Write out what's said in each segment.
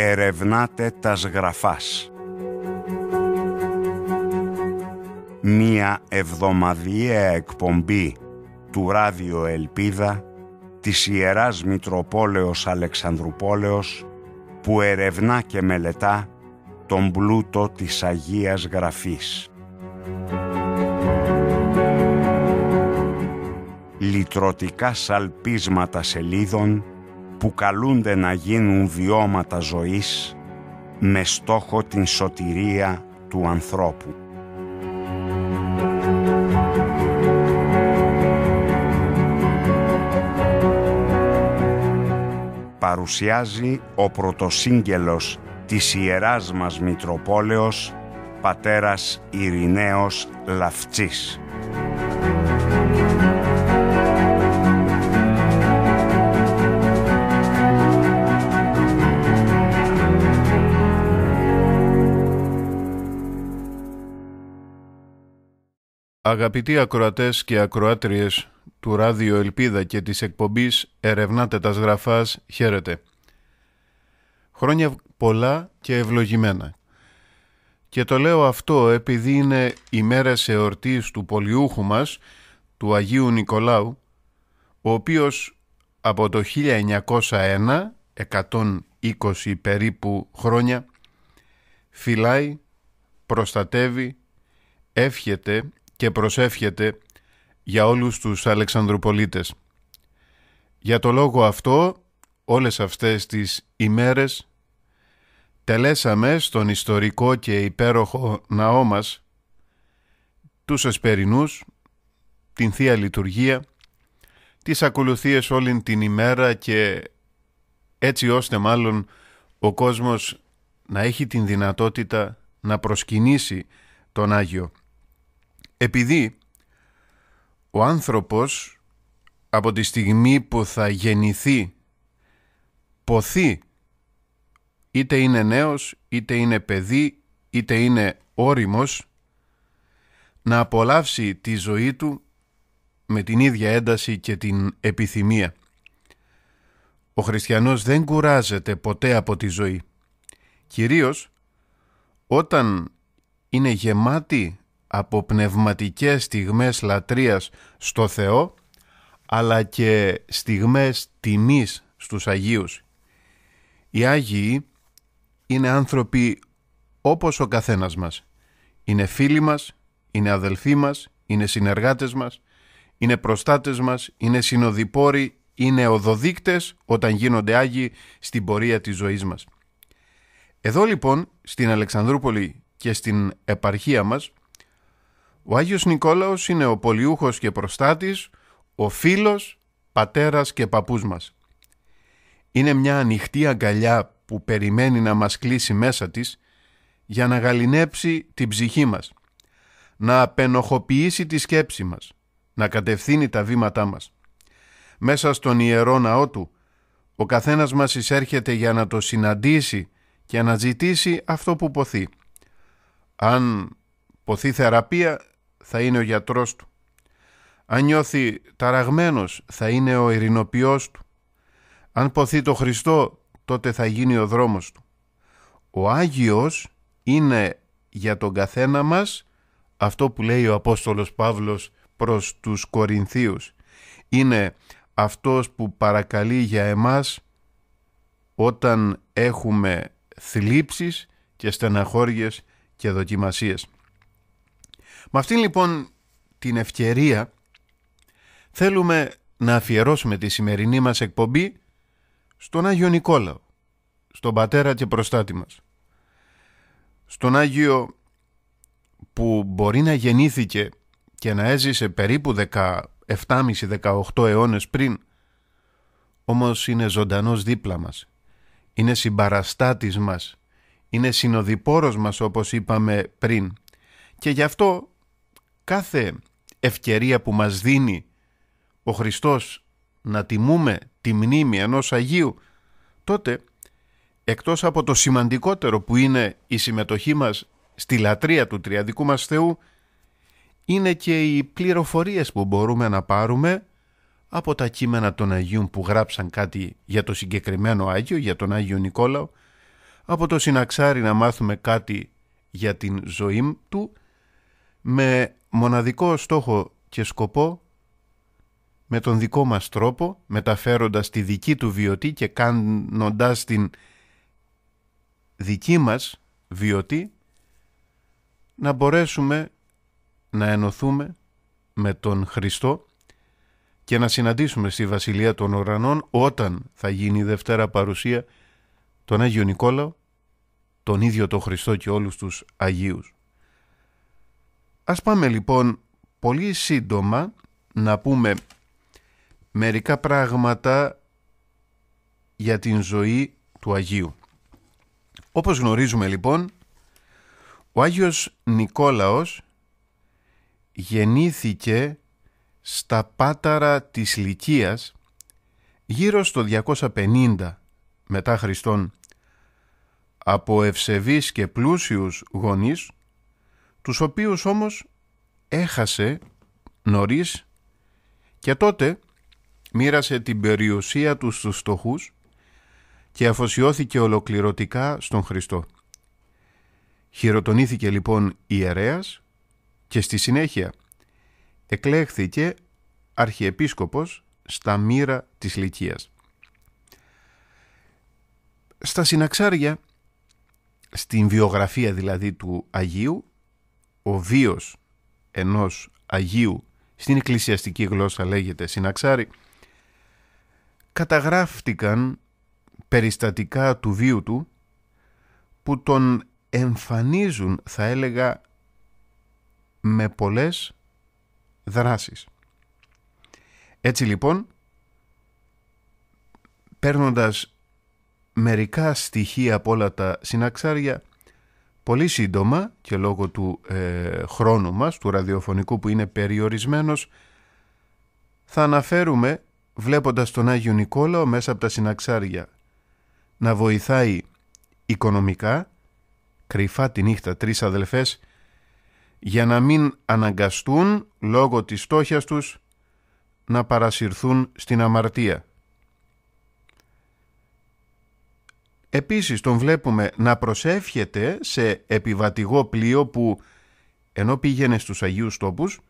ερευνάτε τας γραφάς. Μία εβδομαδιαία εκπομπή του Ράδιο Ελπίδα της Ιεράς Μητροπόλεως Αλεξανδρουπόλεως που ερευνά και μελετά τον πλούτο της Αγίας Γραφής. Λυτρωτικά σαλπίσματα σελίδων που καλούνται να γίνουν βιώματα ζωής με στόχο την σωτηρία του ανθρώπου. Παρουσιάζει ο πρωτοσύγγελος της Ιεράς μας Μητροπόλεως, πατέρας Ειρηναίος Λαφτσής. Αγαπητοί ακροατές και ακροάτριες του Ράδιο Ελπίδα και της εκπομπής «Ερευνάτε τα σγραφάς, χαίρετε». Χρόνια πολλά και ευλογημένα. Και το λέω αυτό επειδή είναι η μέρα εορτής του πολιούχου μας, του Αγίου Νικολάου, ο οποίος από το 1901, 120 περίπου χρόνια, φυλάει, προστατεύει, εύχεται και προσεύχεται για όλους τους Αλεξανδροπολίτες. Για το λόγο αυτό, όλες αυτές τις ημέρες, τελέσαμε στον ιστορικό και υπέροχο ναό μας, τους Εσπερινούς, την Θεία Λειτουργία, τις ακολουθίες όλη την ημέρα και έτσι ώστε μάλλον ο κόσμος να έχει την δυνατότητα να προσκυνήσει τον Άγιο. Επειδή ο άνθρωπος από τη στιγμή που θα γεννηθεί ποθεί είτε είναι νέος, είτε είναι παιδί, είτε είναι όριμος να απολαύσει τη ζωή του με την ίδια ένταση και την επιθυμία. Ο χριστιανός δεν κουράζεται ποτέ από τη ζωή. Κυρίως όταν είναι γεμάτη από πνευματικές στιγμές λατρείας στο Θεό αλλά και στιγμές τιμής στους Αγίους. Οι Άγιοι είναι άνθρωποι όπως ο καθένας μας. Είναι φίλοι μας, είναι αδελφοί μας, είναι συνεργάτες μας, είναι προστάτες μας, είναι συνοδοιπόροι, είναι οδοδείκτες όταν γίνονται Άγιοι στην πορεία της ζωής μας. Εδώ λοιπόν στην Αλεξανδρούπολη και στην επαρχία μας ο Άγιος Νικόλαος είναι ο πολιούχος και προστάτης, ο φίλος, πατέρας και παππούς μας. Είναι μια ανοιχτή αγκαλιά που περιμένει να μας κλείσει μέσα της για να γαλινέψει την ψυχή μας, να απενοχοποιήσει τη σκέψη μας, να κατευθύνει τα βήματά μας. Μέσα στον Ιερό Ναό Του, ο καθένας μας εισέρχεται για να το συναντήσει και να ζητήσει αυτό που ποθεί. Αν ποθεί θεραπεία, θα είναι ο γιατρός του. Αν νιώθει ταραγμένος θα είναι ο ειρηνοποιός του. Αν ποθεί το Χριστό τότε θα γίνει ο δρόμος του. Ο Άγιος είναι για τον καθένα μας αυτό που λέει ο Απόστολος Παύλος προς τους Κορινθίους. Είναι αυτός που παρακαλεί για εμάς όταν έχουμε θλίψεις και στεναχώριες και δοκιμασίες. Με αυτήν λοιπόν την ευκαιρία θέλουμε να αφιερώσουμε τη σημερινή μας εκπομπή στον Άγιο Νικόλαο, στον πατέρα και προστάτη μας. Στον Άγιο που μπορεί να γεννήθηκε και να έζησε περίπου 17,5-18 αιώνες πριν, όμως είναι ζωντανός δίπλα μας, είναι συμπαραστάτης μας, είναι συνοδοιπόρος μας όπως είπαμε πριν και γι' αυτό κάθε ευκαιρία που μας δίνει ο Χριστός να τιμούμε τη μνήμη ενός Αγίου, τότε εκτός από το σημαντικότερο που είναι η συμμετοχή μας στη λατρεία του τριαδικού μας Θεού, είναι και οι πληροφορίες που μπορούμε να πάρουμε από τα κείμενα των Αγίων που γράψαν κάτι για το συγκεκριμένο Άγιο, για τον Άγιο Νικόλαο, από το Συναξάρι να μάθουμε κάτι για την ζωή του, με μοναδικό στόχο και σκοπό με τον δικό μας τρόπο, μεταφέροντας τη δική του βιωτή και κάνοντας την δική μας βιωτή, να μπορέσουμε να ενωθούμε με τον Χριστό και να συναντήσουμε στη Βασιλεία των Ουρανών όταν θα γίνει η Δευτέρα Παρουσία τον Άγιο Νικόλαο, τον ίδιο τον Χριστό και όλους τους Αγίους. Ας πάμε λοιπόν πολύ σύντομα να πούμε μερικά πράγματα για την ζωή του Αγίου. Όπως γνωρίζουμε λοιπόν, ο Άγιος Νικόλαος γεννήθηκε στα πάταρα της Λυκίας γύρω στο 250 μετά Χριστόν από ευσεβείς και πλούσιους γονείς τους οποίους όμως έχασε νωρίς και τότε μοίρασε την περιουσία τους στους στοχούς και αφοσιώθηκε ολοκληρωτικά στον Χριστό. Χειροτονήθηκε λοιπόν ιερέας και στη συνέχεια εκλέχθηκε αρχιεπίσκοπος στα μοίρα της Λυκίας. Στα συναξάρια, στην βιογραφία δηλαδή του Αγίου, ο βίος ενός Αγίου στην εκκλησιαστική γλώσσα λέγεται συναξάρι, καταγράφτηκαν περιστατικά του βίου του που τον εμφανίζουν θα έλεγα με πολλές δράσεις. Έτσι λοιπόν, παίρνοντας μερικά στοιχεία από όλα τα συναξάρια, Πολύ σύντομα και λόγω του ε, χρόνου μας, του ραδιοφωνικού που είναι περιορισμένος, θα αναφέρουμε, βλέποντας τον Άγιο Νικόλαο μέσα από τα συναξάρια, να βοηθάει οικονομικά, κρυφά τη νύχτα τρεις αδελφές, για να μην αναγκαστούν λόγω της στόχιας τους να παρασυρθούν στην αμαρτία. Επίσης τον βλέπουμε να προσεύχεται σε επιβατηγό πλοίο που ενώ πήγαινε στους Αγίους Τόπους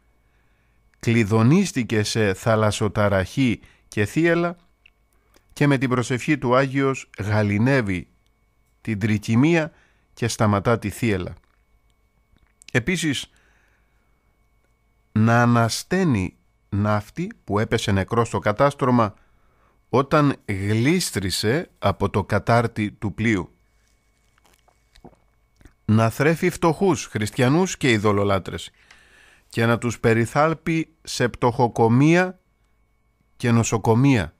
κλειδονίστηκε σε θαλασσοταραχή και θύελα και με την προσευχή του Άγιος γαλινεύει την τρικυμία και σταματά τη θύελα. Επίσης να ανασταίνει ναύτη που έπεσε νεκρό στο κατάστρωμα όταν γλίστρησε από το κατάρτι του πλοίου. Να θρέφει φτωχούς, χριστιανούς και ειδωλολάτρες και να τους περιθάλπει σε πτωχοκομεία και νοσοκομεία.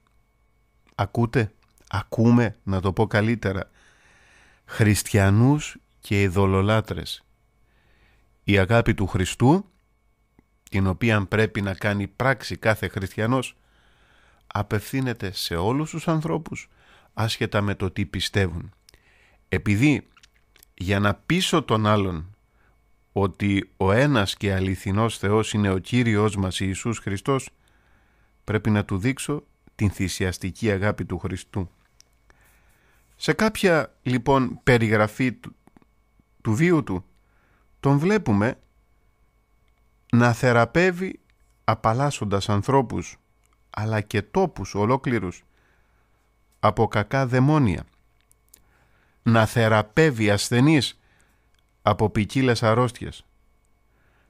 Ακούτε, ακούμε, να το πω καλύτερα, χριστιανούς και ειδωλολάτρες. Η αγάπη του Χριστού, την οποία πρέπει να κάνει πράξη κάθε χριστιανός, απευθύνεται σε όλους τους ανθρώπους άσχετα με το τι πιστεύουν. Επειδή για να πείσω τον άλλον ότι ο ένας και αληθινός Θεός είναι ο Κύριος μας Ιησούς Χριστός, πρέπει να του δείξω την θυσιαστική αγάπη του Χριστού. Σε κάποια λοιπόν περιγραφή του, βίου του, τον βλέπουμε να θεραπεύει απαλλάσσοντας ανθρώπους αλλά και τόπους ολόκληρους από κακά δαιμόνια. Να θεραπεύει ασθενείς από ποικίλες αρρώστιες.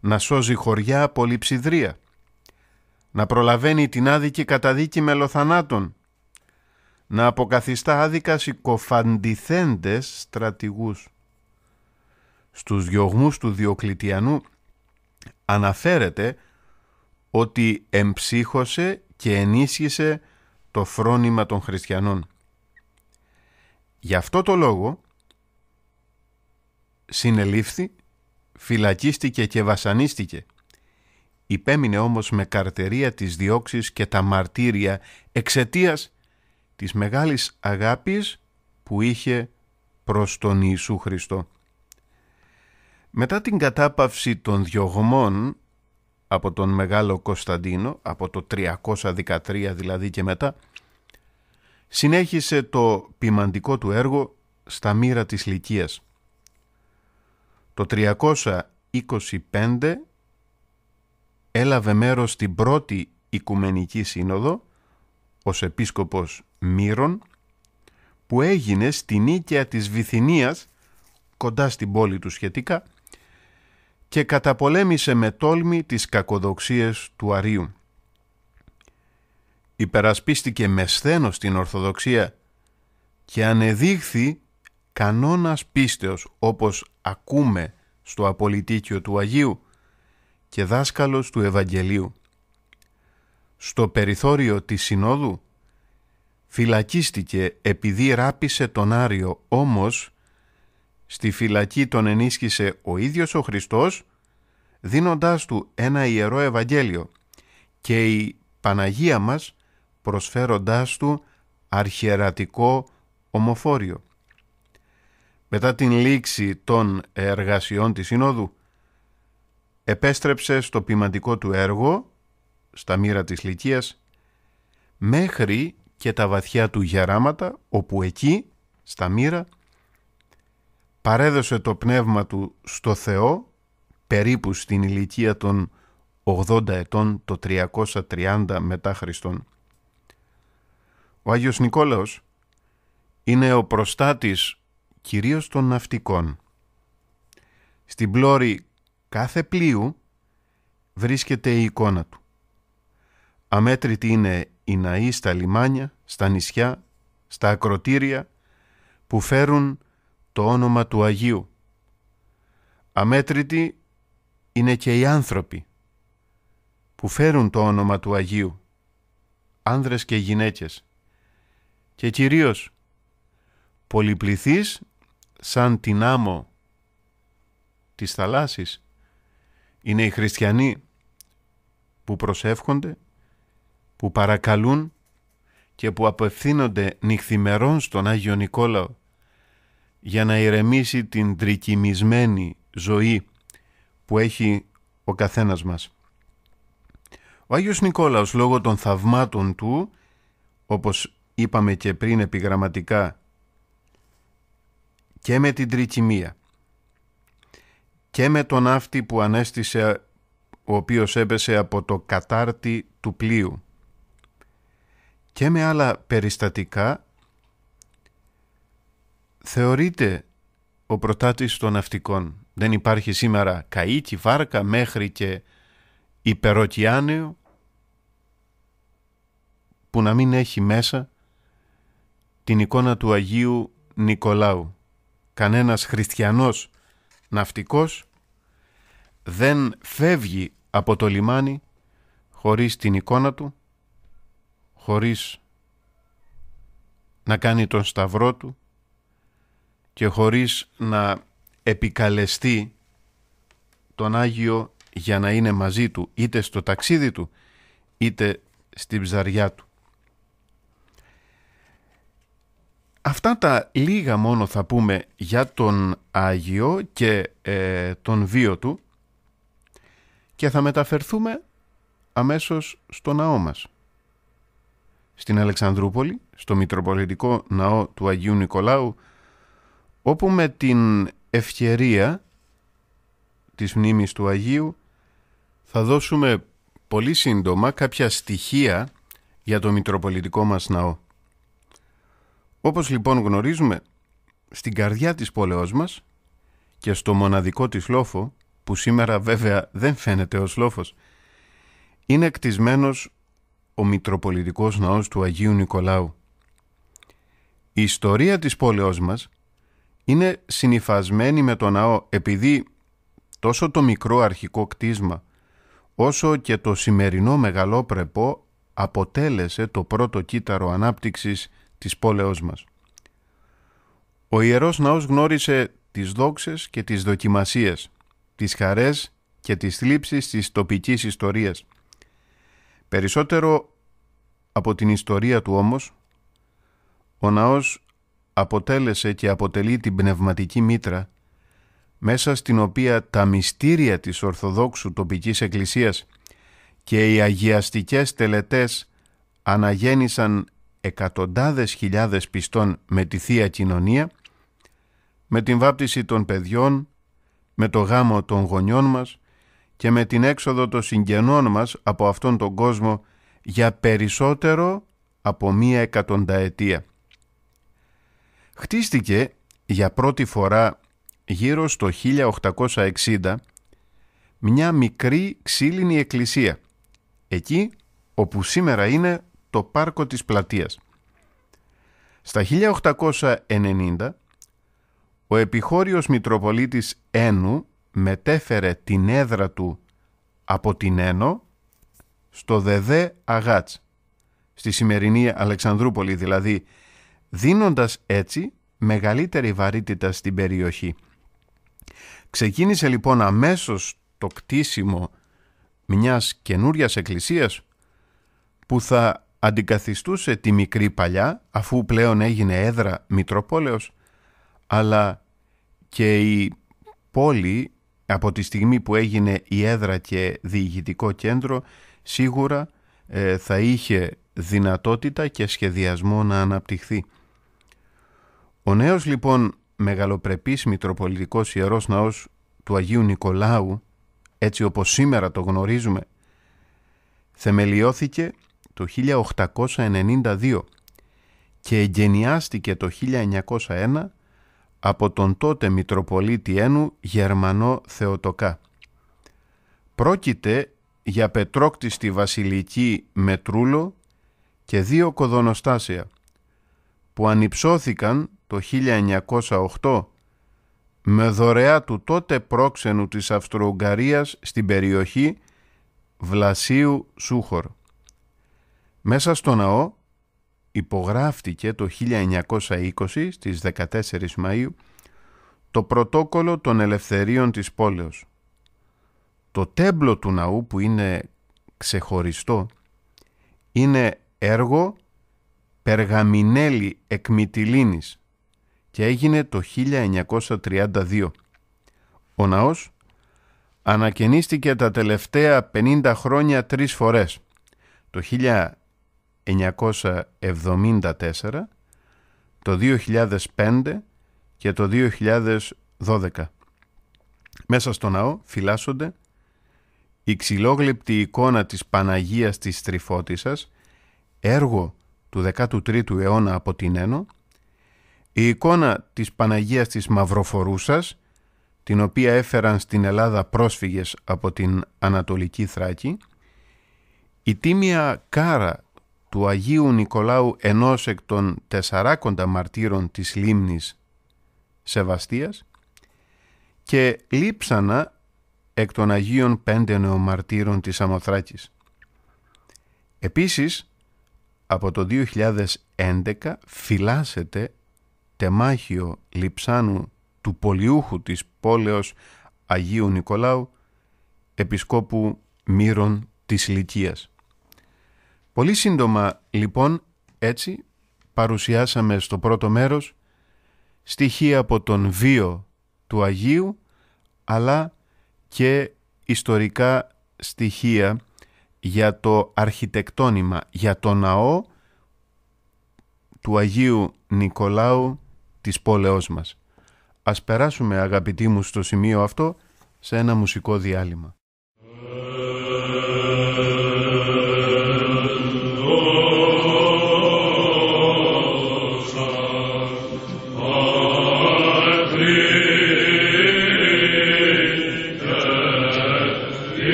Να σώζει χωριά από λειψιδρία. Να προλαβαίνει την άδικη καταδίκη μελοθανάτων. Να αποκαθιστά άδικα συκοφαντιθέντες στρατηγούς. Στους διωγμούς του Διοκλητιανού αναφέρεται ότι εμψύχωσε και ενίσχυσε το φρόνημα των χριστιανών. Γι' αυτό το λόγο συνελήφθη, φυλακίστηκε και βασανίστηκε. Υπέμεινε όμως με καρτερία της διώξης και τα μαρτύρια εξαιτίας της μεγάλης αγάπης που είχε προς τον Ιησού Χριστό. Μετά την κατάπαυση των διωγμών από τον Μεγάλο Κωνσταντίνο, από το 313 δηλαδή και μετά, συνέχισε το ποιμαντικό του έργο στα μοίρα της Λυκίας. Το 325 έλαβε μέρος στην πρώτη Οικουμενική Σύνοδο ως επίσκοπος Μύρων που έγινε στην Νίκαια της Βυθινίας κοντά στην πόλη του σχετικά και καταπολέμησε με τόλμη τις κακοδοξίες του Αρίου. Υπερασπίστηκε με σθένος την Ορθοδοξία και ανεδείχθη κανόνας πίστεως όπως ακούμε στο απολυτίκιο του Αγίου και δάσκαλος του Ευαγγελίου. Στο περιθώριο της Συνόδου φυλακίστηκε επειδή ράπησε τον Άριο όμως Στη φυλακή τον ενίσχυσε ο ίδιος ο Χριστός, δίνοντάς του ένα ιερό Ευαγγέλιο και η Παναγία μας προσφέροντάς του αρχιερατικό ομοφόριο. Μετά την λήξη των εργασιών της Συνόδου, επέστρεψε στο ποιμαντικό του έργο, στα μοίρα της Λυκίας, μέχρι και τα βαθιά του γεράματα, όπου εκεί, στα μοίρα, παρέδωσε το πνεύμα του στο Θεό περίπου στην ηλικία των 80 ετών το 330 μετά Χριστόν. Ο Άγιος Νικόλαος είναι ο προστάτης κυρίως των ναυτικών. Στην πλώρη κάθε πλοίου βρίσκεται η εικόνα του. Αμέτρητοι είναι οι ναοί στα λιμάνια, στα νησιά, στα ακροτήρια που φέρουν το όνομα του Αγίου. Αμέτρητοι είναι και οι άνθρωποι που φέρουν το όνομα του Αγίου, άνδρες και γυναίκες. Και κυρίως πολυπληθείς σαν την άμμο της θαλάσσης είναι οι χριστιανοί που προσεύχονται, που παρακαλούν και που απευθύνονται νυχθημερών στον Άγιο Νικόλαο για να ηρεμήσει την τρικυμισμένη ζωή που έχει ο καθένας μας. Ο Άγιος Νικόλαος λόγω των θαυμάτων του, όπως είπαμε και πριν επιγραμματικά, και με την τρικυμία και με τον αύτη που ανέστησε ο οποίος έπεσε από το κατάρτι του πλοίου και με άλλα περιστατικά θεωρείται ο πρωτάτης των ναυτικών. Δεν υπάρχει σήμερα καΐκι, βάρκα μέχρι και υπεροκειάνιο που να μην έχει μέσα την εικόνα του Αγίου Νικολάου. Κανένας χριστιανός ναυτικός δεν φεύγει από το λιμάνι χωρίς την εικόνα του, χωρίς να κάνει τον σταυρό του, και χωρίς να επικαλεστεί τον Άγιο για να είναι μαζί του είτε στο ταξίδι του είτε στην ψαριά του. Αυτά τα λίγα μόνο θα πούμε για τον Άγιο και ε, τον βίο του και θα μεταφερθούμε αμέσως στο ναό μας. Στην Αλεξανδρούπολη, στο Μητροπολιτικό Ναό του Αγίου Νικολάου όπου με την ευκαιρία της μνήμης του Αγίου θα δώσουμε πολύ σύντομα κάποια στοιχεία για το Μητροπολιτικό μας ναό. Όπως λοιπόν γνωρίζουμε, στην καρδιά της πόλεως μας και στο μοναδικό της λόφο, που σήμερα βέβαια δεν φαίνεται ως λόφος, είναι εκτισμένος ο Μητροπολιτικός Ναός του Αγίου Νικολάου. Η ιστορία της πόλεως μας είναι συνειφασμένη με το ναό επειδή τόσο το μικρό αρχικό κτίσμα όσο και το σημερινό μεγαλόπρεπο αποτέλεσε το πρώτο κύτταρο ανάπτυξης της πόλεως μας. Ο Ιερός Ναός γνώρισε τις δόξες και τις δοκιμασίες, τις χαρές και τις θλίψεις της τοπικής ιστορίας. Περισσότερο από την ιστορία του όμως, ο ναός αποτέλεσε και αποτελεί την πνευματική μήτρα μέσα στην οποία τα μυστήρια της Ορθοδόξου τοπικής εκκλησίας και οι αγιαστικές τελετές αναγέννησαν εκατοντάδες χιλιάδες πιστών με τη Θεία Κοινωνία, με την βάπτιση των παιδιών, με το γάμο των γονιών μας και με την έξοδο των συγγενών μας από αυτόν τον κόσμο για περισσότερο από μία εκατονταετία χτίστηκε για πρώτη φορά γύρω στο 1860 μια μικρή ξύλινη εκκλησία, εκεί όπου σήμερα είναι το πάρκο της πλατείας. Στα 1890, ο επιχώριος Μητροπολίτης Ένου μετέφερε την έδρα του από την Ένο στο Δεδέ Αγάτς, στη σημερινή Αλεξανδρούπολη, δηλαδή δίνοντας έτσι μεγαλύτερη βαρύτητα στην περιοχή. Ξεκίνησε λοιπόν αμέσως το κτίσιμο μιας καινούριας εκκλησίας που θα αντικαθιστούσε τη μικρή παλιά αφού πλέον έγινε έδρα Μητροπόλεως αλλά και η πόλη από τη στιγμή που έγινε η έδρα και διηγητικό κέντρο σίγουρα ε, θα είχε δυνατότητα και σχεδιασμό να αναπτυχθεί. Ο νέος λοιπόν μεγαλοπρεπής Μητροπολιτικός Ιερός Ναός του Αγίου Νικολάου, έτσι όπως σήμερα το γνωρίζουμε, θεμελιώθηκε το 1892 και εγκαινιάστηκε το 1901 από τον τότε Μητροπολίτη Ένου Γερμανό Θεοτοκά. Πρόκειται για πετρόκτιστη βασιλική μετρούλο και δύο κοδονοστάσια που ανυψώθηκαν το 1908 με δωρεά του τότε πρόξενου της Αυστροουγγαρίας στην περιοχή Βλασίου Σούχορ. Μέσα στο ναό υπογράφτηκε το 1920 στις 14 Μαΐου το πρωτόκολλο των ελευθερίων της πόλεως. Το τέμπλο του ναού που είναι ξεχωριστό είναι έργο Περγαμινέλη Εκμητιλίνης και έγινε το 1932. Ο ναός ανακαινίστηκε τα τελευταία 50 χρόνια τρεις φορές. Το 1974, το 2005 και το 2012. Μέσα στο ναό φυλάσσονται η ξυλόγλυπτη εικόνα της Παναγίας της Τρυφώτισσας, έργο του 13ου αιώνα από την Ένω, η εικόνα της Παναγίας της Μαυροφορούσας, την οποία έφεραν στην Ελλάδα πρόσφυγες από την Ανατολική Θράκη, η τίμια κάρα του Αγίου Νικολάου ενός εκ των τεσσαράκοντα μαρτύρων της λίμνης Σεβαστίας και λείψανα εκ των Αγίων πέντε νεομαρτύρων της Αμοθράκης. Επίσης, από το 2011 φυλάσσεται τεμάχιο λιψάνου του πολιούχου της πόλεως Αγίου Νικολάου, επισκόπου Μύρων της Λυκίας. Πολύ σύντομα λοιπόν έτσι παρουσιάσαμε στο πρώτο μέρος στοιχεία από τον βίο του Αγίου αλλά και ιστορικά στοιχεία για το αρχιτεκτόνημα, για το ναό του Αγίου Νικολάου της πόλεως μας. Ας περάσουμε αγαπητοί μου στο σημείο αυτό σε ένα μουσικό διάλειμμα.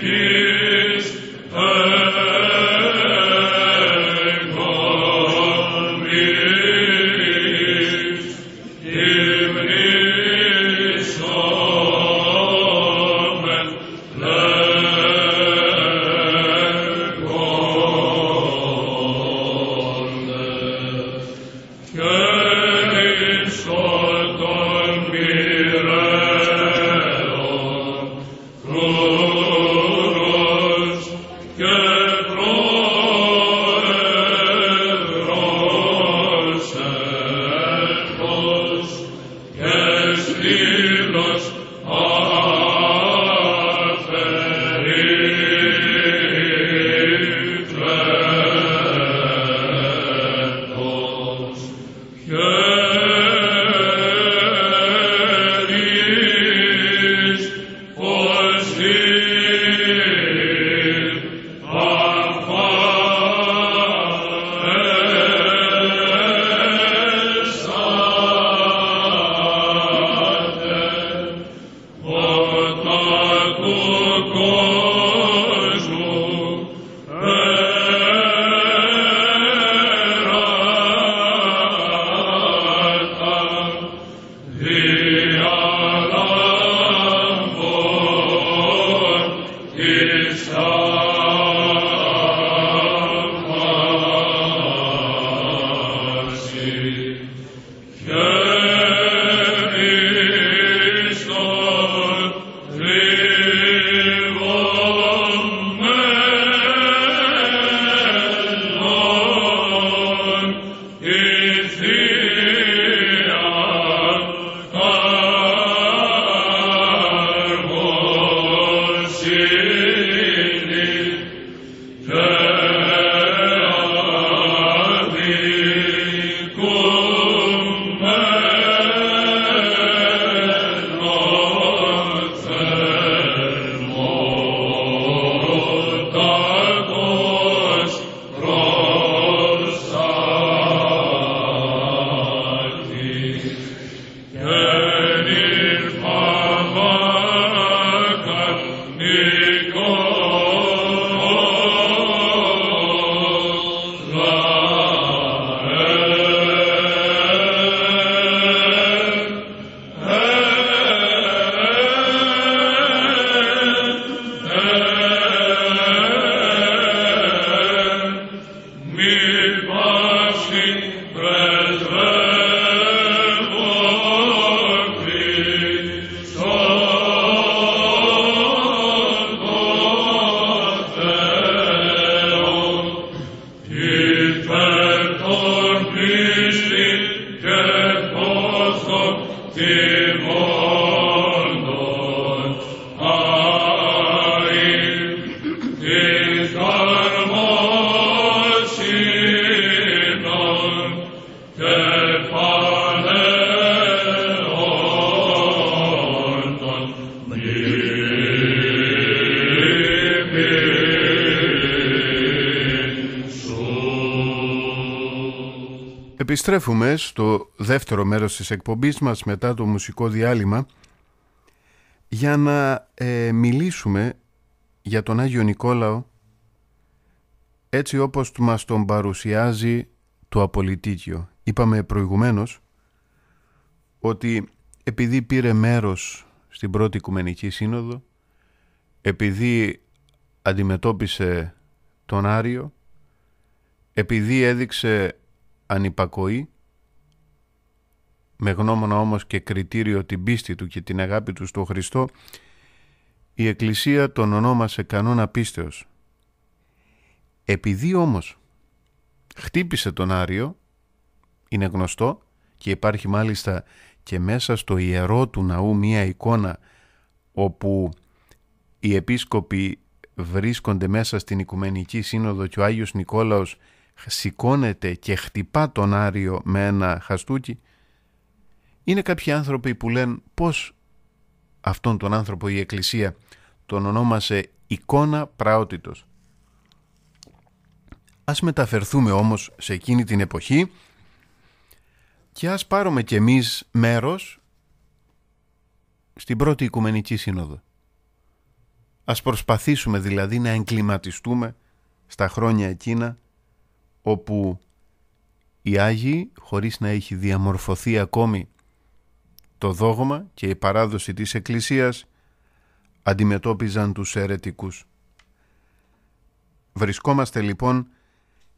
que Επιστρέφουμε στο δεύτερο μέρος της εκπομπής μας μετά το μουσικό διάλειμμα για να ε, μιλήσουμε για τον Άγιο Νικόλαο έτσι όπως μας τον παρουσιάζει το απολυτίκιο. Είπαμε προηγουμένως ότι επειδή πήρε μέρος στην πρώτη Οικουμενική Σύνοδο, επειδή αντιμετώπισε τον Άριο, επειδή έδειξε ανυπακοή, με γνώμονα όμως και κριτήριο την πίστη του και την αγάπη του στο Χριστό, η Εκκλησία τον ονόμασε κανόνα πίστεως. Επειδή όμως χτύπησε τον Άριο, είναι γνωστό και υπάρχει μάλιστα και μέσα στο ιερό του ναού μία εικόνα όπου οι επίσκοποι βρίσκονται μέσα στην Οικουμενική Σύνοδο και ο Άγιος Νικόλαος σηκώνεται και χτυπά τον Άριο με ένα χαστούκι είναι κάποιοι άνθρωποι που λένε πως αυτόν τον άνθρωπο η Εκκλησία τον ονόμασε εικόνα πραότητος. Ας μεταφερθούμε όμως σε εκείνη την εποχή και ας πάρουμε κι εμείς μέρος στην πρώτη Οικουμενική Σύνοδο. Ας προσπαθήσουμε δηλαδή να εγκληματιστούμε στα χρόνια εκείνα όπου οι Άγιοι χωρίς να έχει διαμορφωθεί ακόμη το δόγμα και η παράδοση της Εκκλησίας αντιμετώπιζαν τους αιρετικούς. Βρισκόμαστε λοιπόν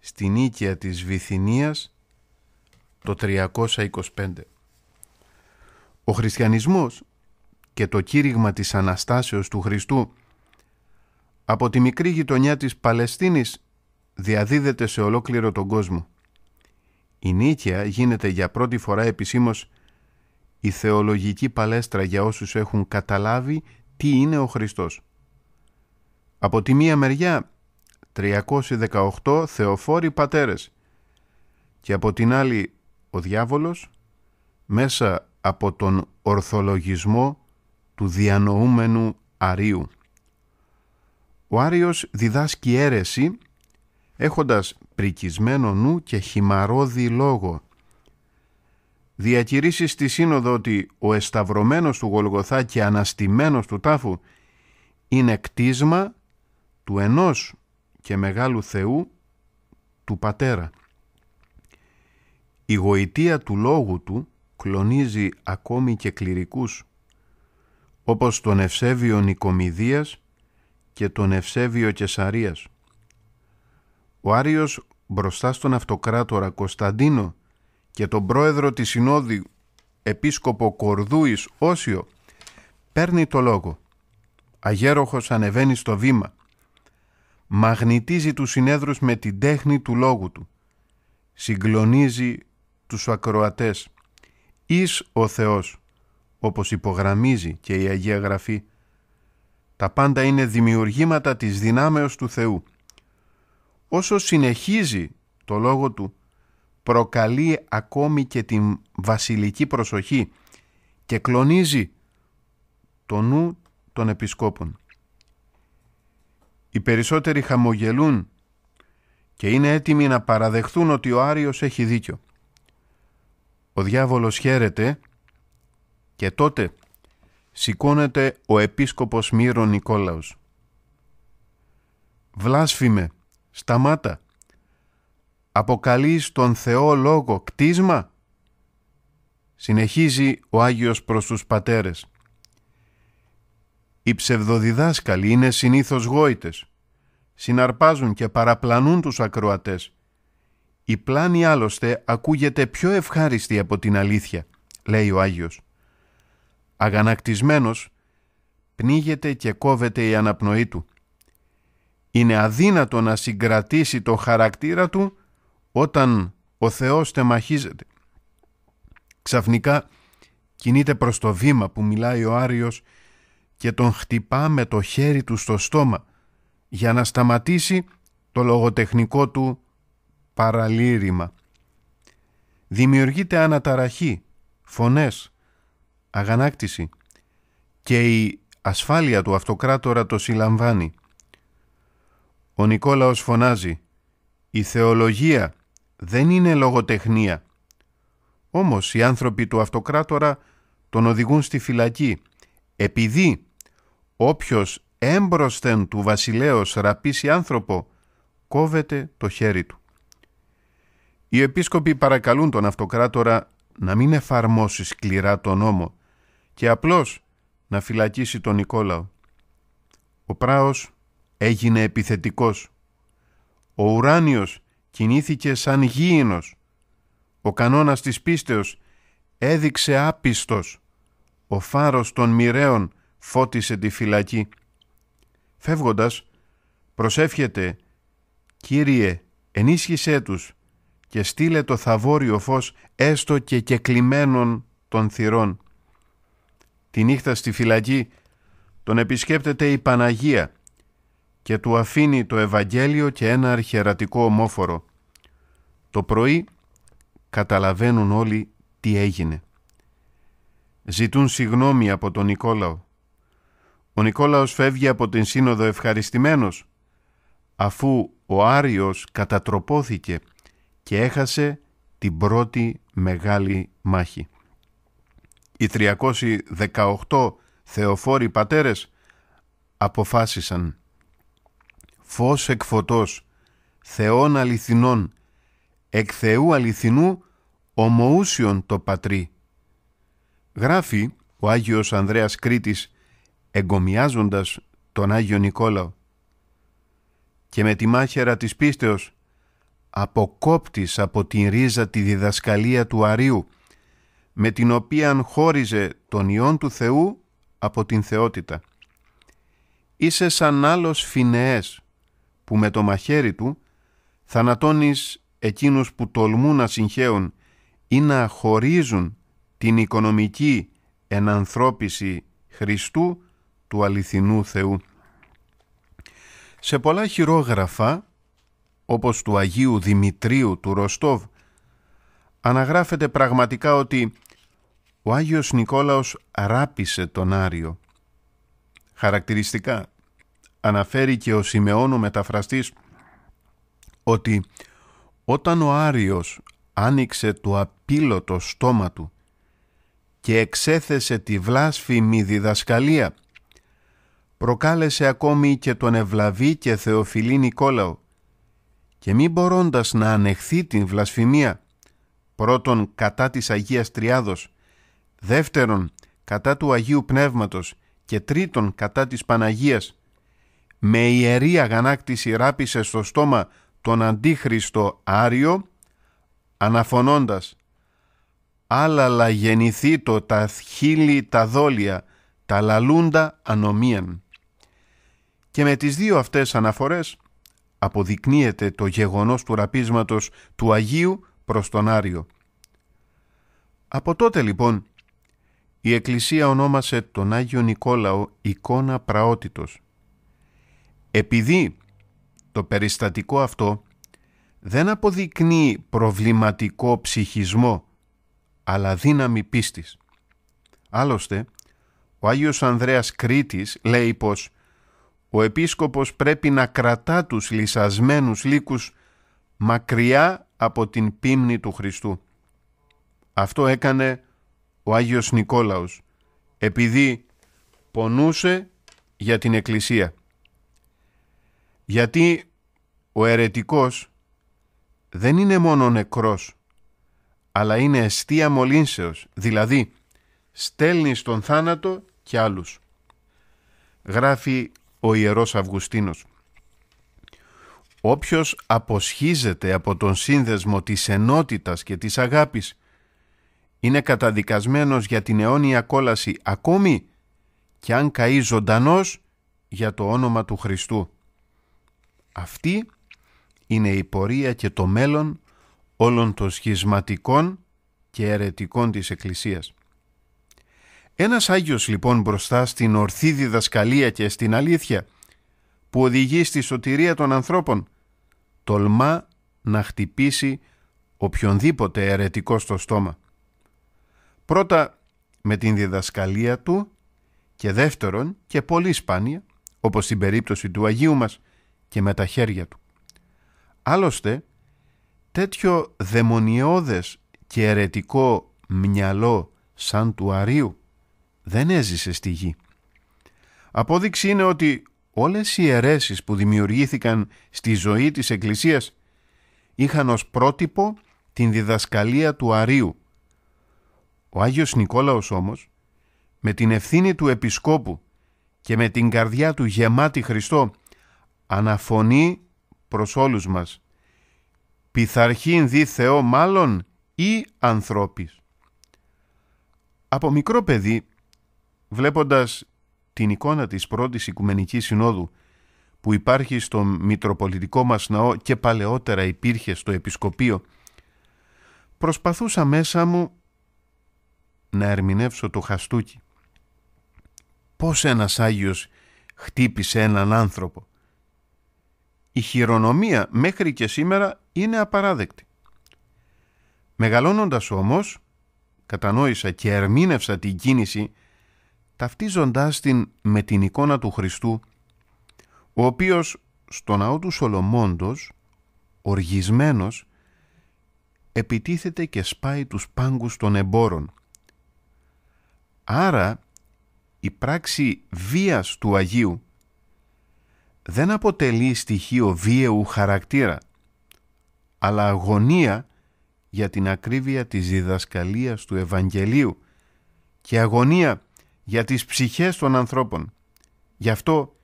στην οίκια της Βυθινίας το 325. Ο χριστιανισμός και το κήρυγμα της Αναστάσεως του Χριστού από τη μικρή γειτονιά της Παλαιστίνης διαδίδεται σε ολόκληρο τον κόσμο. Η νίκαια γίνεται για πρώτη φορά επισήμως η θεολογική παλέστρα για όσους έχουν καταλάβει τι είναι ο Χριστός. Από τη μία μεριά 318 θεοφόροι πατέρες και από την άλλη ο διάβολος μέσα από τον ορθολογισμό του διανοούμενου Αρίου. Ο Άριος διδάσκει αίρεση έχοντας πρικισμένο νου και χυμαρόδι λόγο. Διακηρύσεις στη σύνοδο ότι ο εσταυρωμένος του Γολγοθά και αναστημένος του τάφου είναι κτίσμα του ενός και μεγάλου Θεού του Πατέρα. Η γοητεία του λόγου του κλονίζει ακόμη και κληρικούς, όπως τον Ευσέβιο Νικομιδίας και τον Ευσέβιο Κεσαρίας. Ο Άριος μπροστά στον αυτοκράτορα Κωνσταντίνο και τον πρόεδρο της Συνόδου επίσκοπο Κορδούης Όσιο παίρνει το λόγο. Αγέροχος ανεβαίνει στο βήμα. Μαγνητίζει τους συνέδρους με την τέχνη του λόγου του. Συγκλονίζει τους ακροατές. Εις ο Θεός, όπως υπογραμμίζει και η Αγία Γραφή. Τα πάντα είναι δημιουργήματα της δυνάμεως του Θεού όσο συνεχίζει το λόγο του προκαλεί ακόμη και την βασιλική προσοχή και κλονίζει το νου των επισκόπων. Οι περισσότεροι χαμογελούν και είναι έτοιμοι να παραδεχθούν ότι ο Άριος έχει δίκιο. Ο διάβολος χαίρεται και τότε σηκώνεται ο επίσκοπος Μύρο Νικόλαος. «Βλάσφημε», Σταμάτα. Αποκαλείς τον Θεό λόγο κτίσμα. Συνεχίζει ο Άγιος προς τους πατέρες. Οι ψευδοδιδάσκαλοι είναι συνήθως γόητες. Συναρπάζουν και παραπλανούν τους ακροατές. Η πλάνη άλλωστε ακούγεται πιο ευχάριστη από την αλήθεια, λέει ο Άγιος. Αγανακτισμένος πνίγεται και κόβεται η αναπνοή του είναι αδύνατο να συγκρατήσει το χαρακτήρα του όταν ο Θεός τεμαχίζεται. Ξαφνικά κινείται προς το βήμα που μιλάει ο Άριος και τον χτυπά με το χέρι του στο στόμα για να σταματήσει το λογοτεχνικό του παραλήρημα. Δημιουργείται αναταραχή, φωνές, αγανάκτηση και η ασφάλεια του αυτοκράτορα το συλλαμβάνει. Ο Νικόλαος φωνάζει «Η θεολογία δεν είναι λογοτεχνία». Όμως οι άνθρωποι του αυτοκράτορα τον οδηγούν στη φυλακή επειδή όποιος έμπροσθεν του βασιλέως ραπίσει άνθρωπο κόβεται το χέρι του. Οι επίσκοποι παρακαλούν τον αυτοκράτορα να μην εφαρμόσει σκληρά τον νόμο και απλώς να φυλακίσει τον Νικόλαο. Ο πράος έγινε επιθετικός. Ο ουράνιος κινήθηκε σαν γήινος. Ο κανόνας της πίστεως έδειξε άπιστος. Ο φάρος των μοιραίων φώτισε τη φυλακή. Φεύγοντας, προσεύχεται «Κύριε, ενίσχυσέ τους και στείλε το θαβόριο φως έστω και κεκλειμένων των θυρών». Τη νύχτα στη φυλακή τον επισκέπτεται η Παναγία – και του αφήνει το Ευαγγέλιο και ένα αρχαιρατικό ομόφορο. Το πρωί καταλαβαίνουν όλοι τι έγινε. Ζητούν συγνώμη από τον Νικόλαο. Ο Νικόλαος φεύγει από την Σύνοδο ευχαριστημένος, αφού ο Άριος κατατροπώθηκε και έχασε την πρώτη μεγάλη μάχη. Οι 318 θεοφόροι πατέρες αποφάσισαν φως εκ φωτός, Θεών αληθινών, εκ Θεού αληθινού, ομοούσιον το πατρί. Γράφει ο Άγιος Ανδρέας Κρήτης, εγκομιάζοντας τον Άγιο Νικόλαο. Και με τη μάχηρα της πίστεως, αποκόπτης από την ρίζα τη διδασκαλία του Αρίου, με την οποία χώριζε τον Υιόν του Θεού από την Θεότητα. Είσαι σαν άλλος φινεές, που με το μαχαίρι του θανατώνεις εκείνους που τολμούν να συγχέουν ή να χωρίζουν την οικονομική ενανθρώπιση Χριστού του αληθινού Θεού. Σε πολλά χειρόγραφα, όπως του Αγίου Δημητρίου του Ροστόβ, αναγράφεται πραγματικά ότι ο Άγιος Νικόλαος ράπισε τον Άριο. Χαρακτηριστικά, αναφέρει και ο Σιμεών μεταφραστής ότι όταν ο Άριος άνοιξε το απίλωτο στόμα του και εξέθεσε τη βλάσφημη διδασκαλία προκάλεσε ακόμη και τον Ευλαβή και Θεοφιλή Νικόλαο και μη μπορώντας να ανεχθεί την βλασφημία πρώτον κατά της Αγίας Τριάδος δεύτερον κατά του Αγίου Πνεύματος και τρίτον κατά της Παναγίας με ιερή αγανάκτηση ράπησε στο στόμα τον αντίχριστο Άριο, αναφωνώντας άλλα γεννηθήτο τα χείλη τα δόλια, τα λαλούντα ανομίαν». Και με τις δύο αυτές αναφορές αποδεικνύεται το γεγονός του ραπίσματος του Αγίου προς τον Άριο. Από τότε λοιπόν η Εκκλησία ονόμασε τον Άγιο Νικόλαο εικόνα πραότητος επειδή το περιστατικό αυτό δεν αποδεικνύει προβληματικό ψυχισμό, αλλά δύναμη πίστης. Άλλωστε, ο Άγιος Ανδρέας Κρήτης λέει πως «Ο επίσκοπος πρέπει να κρατά τους λυσασμένους λύκους μακριά από την πίμνη του Χριστού». Αυτό έκανε ο Άγιος Νικόλαος, επειδή πονούσε για την Εκκλησία. Γιατί ο αιρετικός δεν είναι μόνο νεκρός, αλλά είναι αιστεία μολύνσεως, δηλαδή στέλνει στον θάνατο και άλλους. Γράφει ο Ιερός Αυγουστίνος. Όποιος αποσχίζεται από τον σύνδεσμο της ενότητας και της αγάπης είναι καταδικασμένος για την αιώνια κόλαση ακόμη και αν καεί ζωντανός για το όνομα του Χριστού. Αυτή είναι η πορεία και το μέλλον όλων των σχισματικών και αιρετικών της Εκκλησίας. Ένας Άγιος λοιπόν μπροστά στην ορθή διδασκαλία και στην αλήθεια που οδηγεί στη σωτηρία των ανθρώπων τολμά να χτυπήσει οποιονδήποτε αιρετικό στο στόμα. Πρώτα με την διδασκαλία του και δεύτερον και πολύ σπάνια όπως στην περίπτωση του Αγίου μας και με τα χέρια του. Άλλωστε, τέτοιο δαιμονιώδες και αιρετικό μυαλό σαν του Αρίου δεν έζησε στη γη. Απόδειξη είναι ότι όλες οι αιρέσεις που δημιουργήθηκαν στη ζωή της Εκκλησίας είχαν ως πρότυπο την διδασκαλία του Αρίου. Ο Άγιος Νικόλαος όμως, με την ευθύνη του Επισκόπου και με την καρδιά του γεμάτη Χριστό αναφωνεί προς όλους μας. Πειθαρχήν δι Θεό μάλλον ή ανθρώπης. Από μικρό παιδί, βλέποντας την εικόνα της πρώτης Οικουμενικής Συνόδου που υπάρχει στο Μητροπολιτικό μας ναό και παλαιότερα υπήρχε στο Επισκοπείο, προσπαθούσα μέσα μου να ερμηνεύσω το χαστούκι. Πώς ένας Άγιος χτύπησε έναν άνθρωπο η χειρονομία μέχρι και σήμερα είναι απαράδεκτη. Μεγαλώνοντας όμως, κατανόησα και ερμήνευσα την κίνηση ταυτίζοντάς την με την εικόνα του Χριστού, ο οποίος στο ναό του Σολομώντος, οργισμένος, επιτίθεται και σπάει τους πάγκους των εμπόρων. Άρα η πράξη βίας του Αγίου δεν αποτελεί στοιχείο βίαιου χαρακτήρα, αλλά αγωνία για την ακρίβεια της διδασκαλίας του Ευαγγελίου και αγωνία για τις ψυχές των ανθρώπων. Γι' αυτό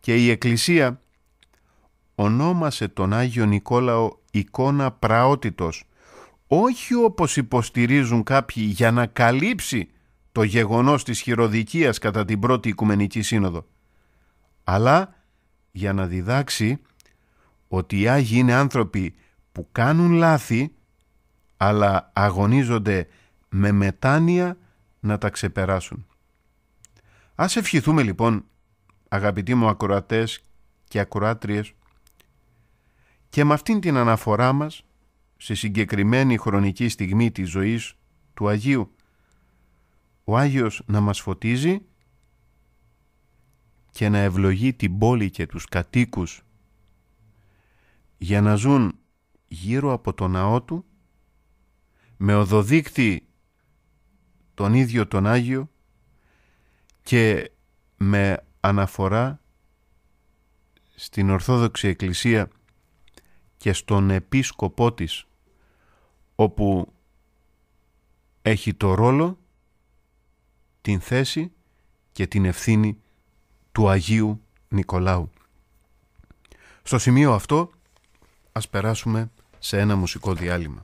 και η Εκκλησία ονόμασε τον Άγιο Νικόλαο εικόνα πραότητος, όχι όπως υποστηρίζουν κάποιοι για να καλύψει το γεγονός της χειροδικίας κατά την πρώτη Οικουμενική Σύνοδο, αλλά για να διδάξει ότι οι Άγιοι είναι άνθρωποι που κάνουν λάθη αλλά αγωνίζονται με μετάνοια να τα ξεπεράσουν. Ας ευχηθούμε λοιπόν αγαπητοί μου ακροατές και ακροάτριες και με αυτήν την αναφορά μας σε συγκεκριμένη χρονική στιγμή της ζωής του Αγίου ο Άγιος να μας φωτίζει και να ευλογεί την πόλη και τους κατοίκους για να ζουν γύρω από το ναό του με οδοδείκτη τον ίδιο τον Άγιο και με αναφορά στην Ορθόδοξη Εκκλησία και στον επίσκοπό της όπου έχει το ρόλο, την θέση και την ευθύνη του Αγίου Νικολάου. Στο σημείο αυτό ας περάσουμε σε ένα μουσικό διάλειμμα.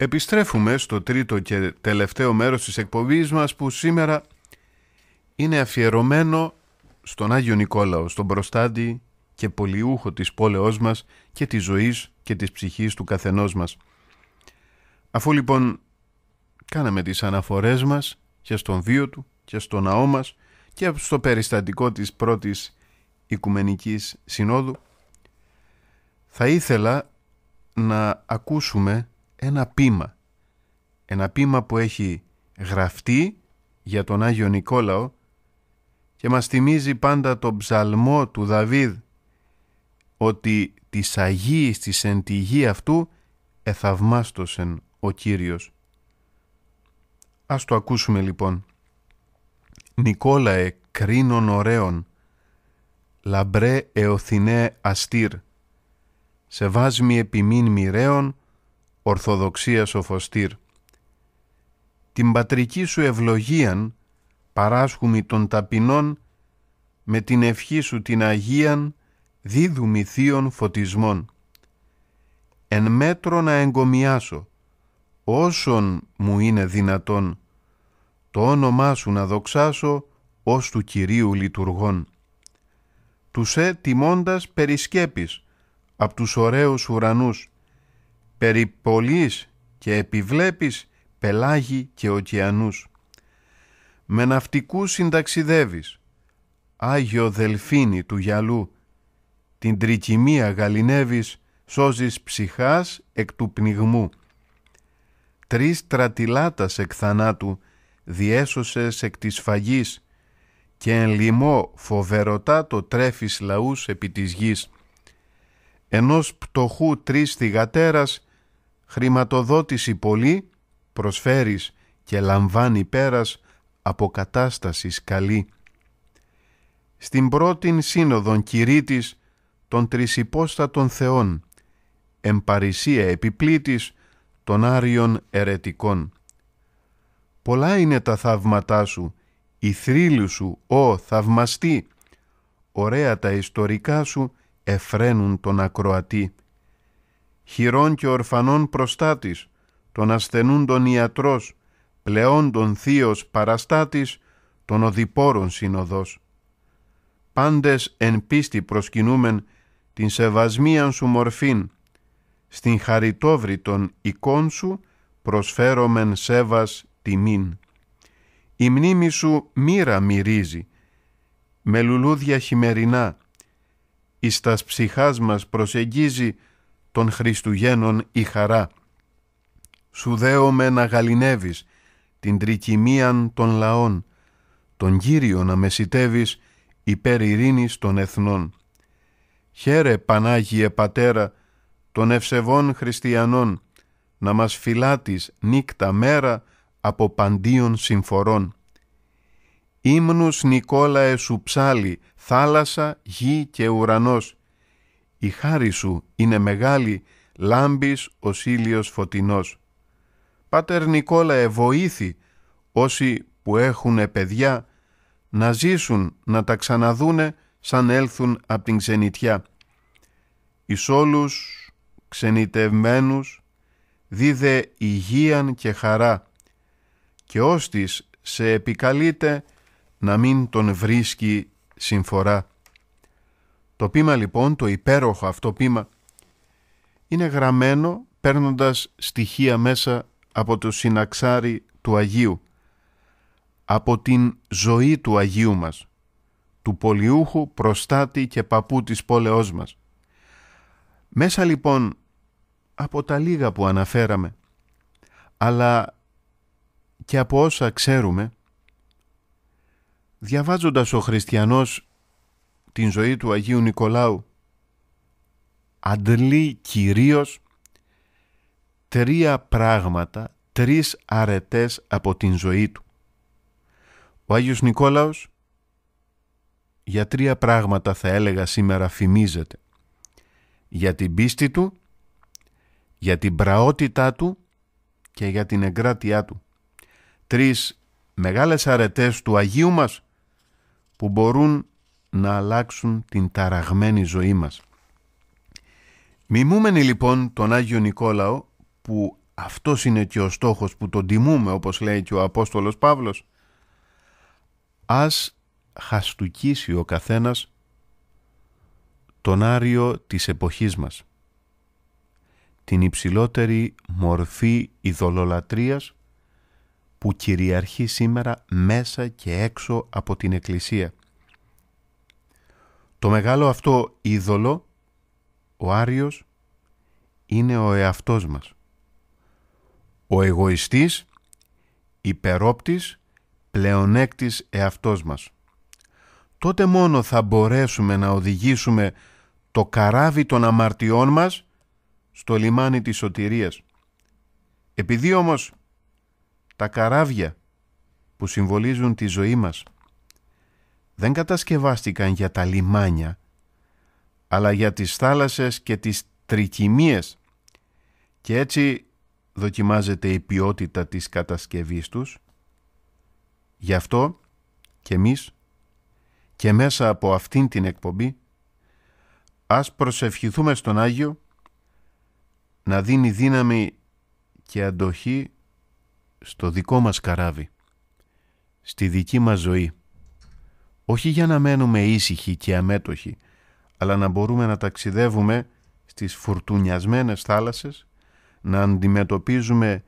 Επιστρέφουμε στο τρίτο και τελευταίο μέρος της εκπομπής μας που σήμερα είναι αφιερωμένο στον Άγιο Νικόλαο, στον προστάτη και πολιούχο της πόλεως μας και της ζωής και της ψυχής του καθενός μας. Αφού λοιπόν κάναμε τις αναφορές μας και στον βίο του και στο ναό μας και στο περιστατικό της πρώτης Οικουμενικής Συνόδου θα ήθελα να ακούσουμε ένα πείμα. Ένα πείμα που έχει γραφτεί για τον Άγιο Νικόλαο και μας θυμίζει πάντα τον ψαλμό του Δαβίδ ότι της Αγίη της εν τη γη αυτού εθαυμάστοσεν ο Κύριος. Ας το ακούσουμε λοιπόν. Νικόλαε κρίνων ωραίων, λαμπρέ εωθηνέ αστήρ, σε επιμήν μοιραίων, Ορθοδοξία σοφοστήρ, Την πατρική σου ευλογίαν παράσχουμη των ταπεινών, με την ευχή σου την Αγίαν δίδουμι θείων φωτισμών. Εν μέτρο να εγκομιάσω, όσον μου είναι δυνατόν, το όνομά σου να δοξάσω ως του Κυρίου λειτουργών. Τους ε τιμώντας περισκέπεις απ' τους ωραίους ουρανούς, περιπολείς και επιβλέπεις πελάγι και ωκεανούς. Με ναυτικούς συνταξιδεύεις, Άγιο Δελφίνι του γυαλού, την τρικυμία γαλινεύεις, σώζεις ψυχάς εκ του πνιγμού. Τρεις τρατιλάτας εκ θανάτου, διέσωσες εκ της φαγής, και εν λοιμό φοβερωτά το τρέφεις λαούς επί της γης. Ενός πτωχού τρεις θυγατέρας χρηματοδότηση πολύ, προσφέρεις και λαμβάνει πέρας αποκατάστασης καλή. Στην πρώτην σύνοδον κηρύτης των τρισυπόστατων θεών, εμπαρισία επιπλήτης των άριων ερετικών. Πολλά είναι τα θαύματά σου, η θρύλου σου, ο θαυμαστή, ωραία τα ιστορικά σου εφραίνουν τον ακροατή χειρών και ορφανών προστάτης, τον ασθενούν τον ιατρός, πλεόν τον θείος παραστάτης, τον οδηπόρον συνοδός. Πάντες εν πίστη προσκυνούμεν την σεβασμίαν σου μορφήν, στην των εικόν σου προσφέρομεν σέβας τιμήν. Η μνήμη σου μοίρα μυρίζει, με λουλούδια χειμερινά, εις τας ψυχάς μας προσεγγίζει των Χριστουγέννων η χαρά. Σου δέομαι να γαλινεύεις την τρικυμίαν των λαών, τον Κύριο να μεσητεύεις υπέρ ειρήνης των εθνών. Χαίρε Πανάγιε Πατέρα των ευσεβών χριστιανών, να μας φυλάτης νύκτα μέρα από παντίων συμφορών. Ήμνους Νικόλαε σου ψάλι θάλασσα, γη και ουρανός, η χάρη σου είναι μεγάλη, λάμπης ο ήλιος φωτεινός. Πάτερ Νικόλαε, βοήθη όσοι που έχουν παιδιά να ζήσουν, να τα ξαναδούνε σαν έλθουν από την ξενιτιά. Εις όλους ξενιτευμένους δίδε υγείαν και χαρά και ώστις σε επικαλείται να μην τον βρίσκει συμφορά. Το πείμα λοιπόν, το υπέροχο αυτό πείμα, είναι γραμμένο παίρνοντας στοιχεία μέσα από το συναξάρι του Αγίου, από την ζωή του Αγίου μας, του πολιούχου προστάτη και παππού της πόλεώς μας. Μέσα λοιπόν από τα λίγα που αναφέραμε, αλλά και από όσα ξέρουμε, διαβάζοντας ο χριστιανός την ζωή του Αγίου Νικολάου αντλεί κυρίως τρία πράγματα, τρεις αρετές από την ζωή του. Ο Άγιος Νικόλαος για τρία πράγματα θα έλεγα σήμερα φημίζεται. Για την πίστη του, για την πραότητά του και για την εγκράτειά του. Τρεις μεγάλες αρετές του Αγίου μας που μπορούν να αλλάξουν την ταραγμένη ζωή μας. Μιμούμενοι λοιπόν τον Άγιο Νικόλαο που αυτός είναι και ο στόχος που τον τιμούμε όπως λέει και ο Απόστολος Παύλος ας χαστουκίσει ο καθένας τον άριο της εποχής μας την υψηλότερη μορφή ειδωλολατρίας που κυριαρχεί σήμερα μέσα και έξω από την Εκκλησία. Το μεγάλο αυτό είδωλο, ο Άριος, είναι ο εαυτός μας. Ο εγωιστής, υπερόπτης, πλεονέκτης εαυτός μας. Τότε μόνο θα μπορέσουμε να οδηγήσουμε το καράβι των αμαρτιών μας στο λιμάνι της σωτηρίας. Επειδή όμως τα καράβια που συμβολίζουν τη ζωή μας δεν κατασκευάστηκαν για τα λιμάνια, αλλά για τις θάλασσες και τις τρικυμίες. Και έτσι δοκιμάζεται η ποιότητα της κατασκευής τους. Γι' αυτό και εμείς και μέσα από αυτήν την εκπομπή ας προσευχηθούμε στον Άγιο να δίνει δύναμη και αντοχή στο δικό μας καράβι, στη δική μας ζωή όχι για να μένουμε ήσυχοι και αμέτωχοι, αλλά να μπορούμε να ταξιδεύουμε στις φουρτουνιασμένες θάλασσες, να αντιμετωπίζουμε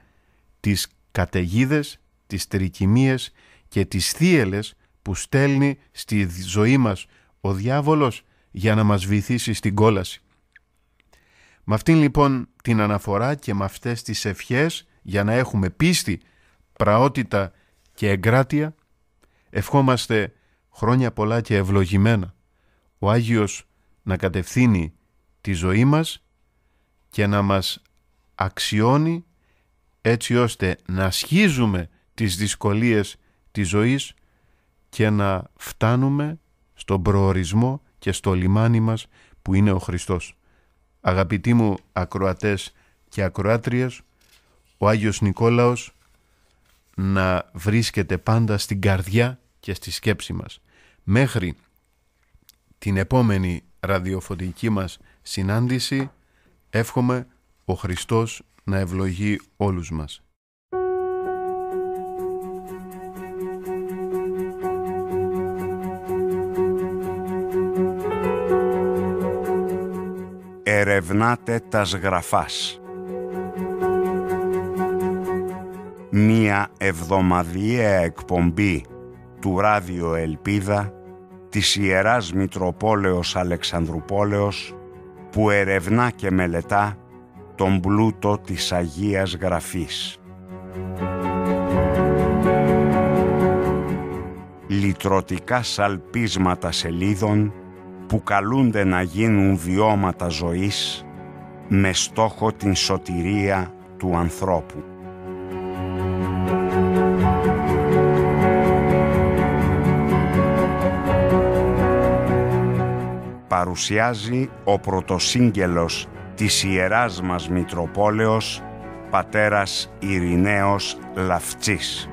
τις καταιγίδες, τις τρικυμίες και τις θύελες που στέλνει στη ζωή μας ο διάβολος για να μας βυθίσει στην κόλαση. Με αυτήν λοιπόν την αναφορά και με αυτές τις ευχές για να έχουμε πίστη, πραότητα και εγκράτεια ευχόμαστε χρόνια πολλά και ευλογημένα. Ο Άγιος να κατευθύνει τη ζωή μας και να μας αξιώνει έτσι ώστε να σχίζουμε τις δυσκολίες της ζωής και να φτάνουμε στον προορισμό και στο λιμάνι μας που είναι ο Χριστός. Αγαπητοί μου ακροατές και ακροάτριες, ο Άγιος Νικόλαος να βρίσκεται πάντα στην καρδιά και στη σκέψη μας. Μέχρι την επόμενη ραδιοφωνική μας συνάντηση εύχομαι ο Χριστός να ευλογεί όλους μας. Ερευνάτε τα γραφάς. Μία εβδομαδιαία εκπομπή του Ράδιο Ελπίδα της Ιεράς Μητροπόλεως Αλεξανδρουπόλεως που ερευνά και μελετά τον πλούτο της Αγίας Γραφής. Λυτρωτικά σαλπίσματα σελίδων που καλούνται να γίνουν βιώματα ζωής με στόχο την σωτηρία του ανθρώπου. παρουσιάζει ο πρωτοσύγγελος της Ιεράς μας Μητροπόλεως, πατέρας Ειρηναίος Λαφτσής.